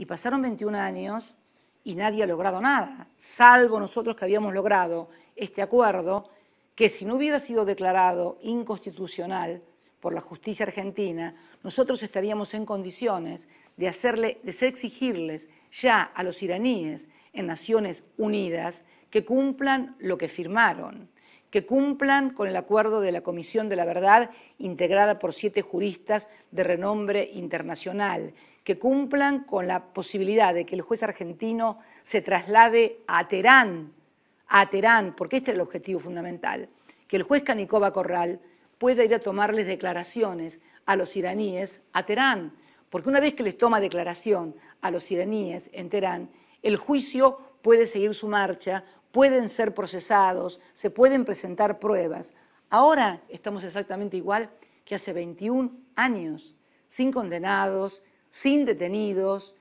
Y pasaron 21 años y nadie ha logrado nada, salvo nosotros que habíamos logrado este acuerdo, que si no hubiera sido declarado inconstitucional por la justicia argentina, nosotros estaríamos en condiciones de, hacerle, de exigirles ya a los iraníes en Naciones Unidas que cumplan lo que firmaron que cumplan con el acuerdo de la Comisión de la Verdad, integrada por siete juristas de renombre internacional, que cumplan con la posibilidad de que el juez argentino se traslade a Teherán, a Teherán, porque este es el objetivo fundamental, que el juez Canicoba Corral pueda ir a tomarles declaraciones a los iraníes a Teherán, porque una vez que les toma declaración a los iraníes en Teherán, el juicio puede seguir su marcha, pueden ser procesados, se pueden presentar pruebas. Ahora estamos exactamente igual que hace 21 años, sin condenados, sin detenidos,